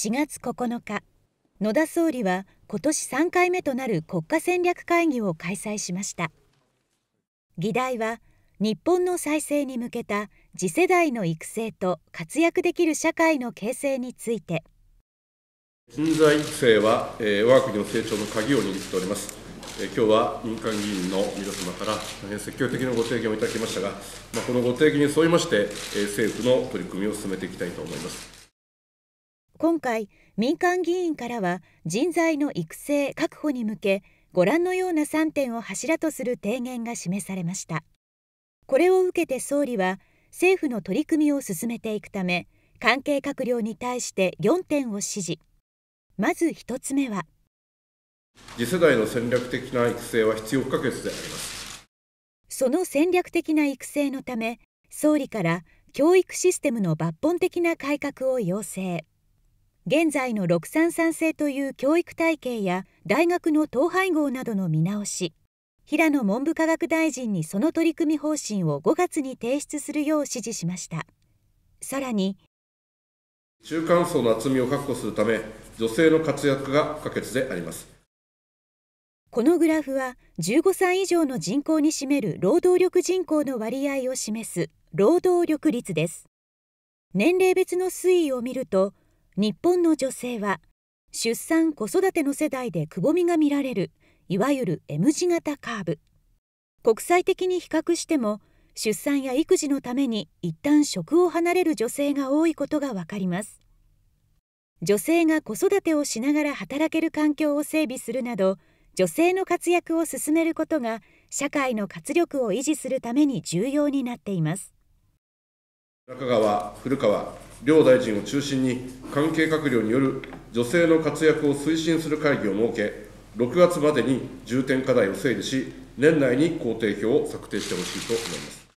4月9日野田総理は今年3回目となる国家戦略会議を開催しました議題は日本の再生に向けた次世代の育成と活躍できる社会の形成について人材育成は、えー、我が国の成長の鍵を握っております、えー、今日は民間議員の皆様から大変積極的なご提言をいただきましたが、まあ、このご提言に沿いまして、えー、政府の取り組みを進めていきたいと思います今回民間議員からは人材の育成確保に向けご覧のような3点を柱とする提言が示されましたこれを受けて総理は政府の取り組みを進めていくため関係閣僚に対して4点を指示まず1つ目は次世代の戦略的な育成は必要不可欠でありますその戦略的な育成のため総理から教育システムの抜本的な改革を要請現在の633制という教育体系や大学の統廃合などの見直し平野文部科学大臣にその取り組み方針を5月に提出するよう指示しましたさらに中間層の厚みを確保するため女性の活躍が不可欠でありますこのグラフは15歳以上の人口に占める労働力人口の割合を示す労働力率です年齢別の推移を見ると日本の女性は出産子育ての世代でくぼみが見られるいわゆる M 字型カーブ国際的に比較しても出産や育児のために一旦職を離れる女性が多いことが分かります女性が子育てをしながら働ける環境を整備するなど女性の活躍を進めることが社会の活力を維持するために重要になっています中川古川両大臣を中心に、関係閣僚による女性の活躍を推進する会議を設け、6月までに重点課題を整理し、年内に工程表を策定してほしいと思います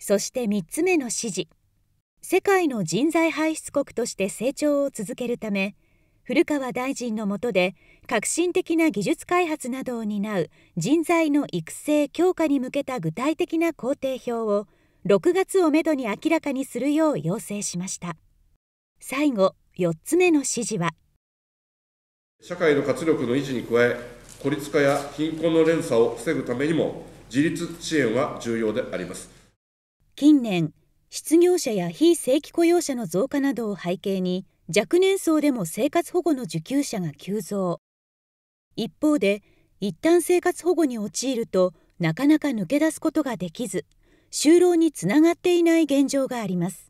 そして3つ目の指示、世界の人材排出国として成長を続けるため、古川大臣の下で革新的な技術開発などを担う人材の育成強化に向けた具体的な工程表を6月をめどに明らかにするよう要請しました最後4つ目の指示は社会の活力の維持に加え孤立化や貧困の連鎖を防ぐためにも自立支援は重要であります近年失業者や非正規雇用者の増加などを背景に若年層でも生活保護の受給者が急増一方で一旦生活保護に陥るとなかなか抜け出すことができず就労につながっていない現状があります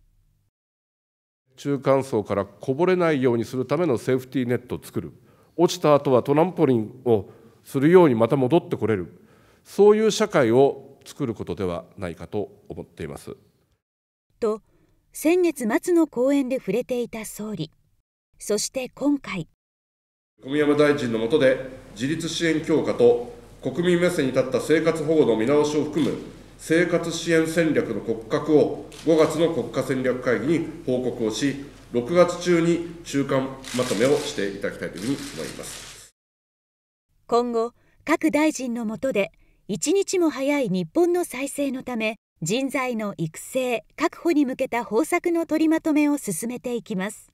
中間層からこぼれないようにするためのセーフティーネットを作る落ちた後はトランポリンをするようにまた戻ってこれるそういう社会を作ることではないかと思っています。と先月末の講演で触れていた総理そして今回小宮山大臣の下で自立支援強化と国民目線に立った生活保護の見直しを含む生活支援戦略の骨格を5月の国家戦略会議に報告をし、6月中に中間まとめをしていただきたいというふうに思います。今後、各大臣の下で、一日も早い日本の再生のため、人材の育成、確保に向けた方策の取りまとめを進めていきます。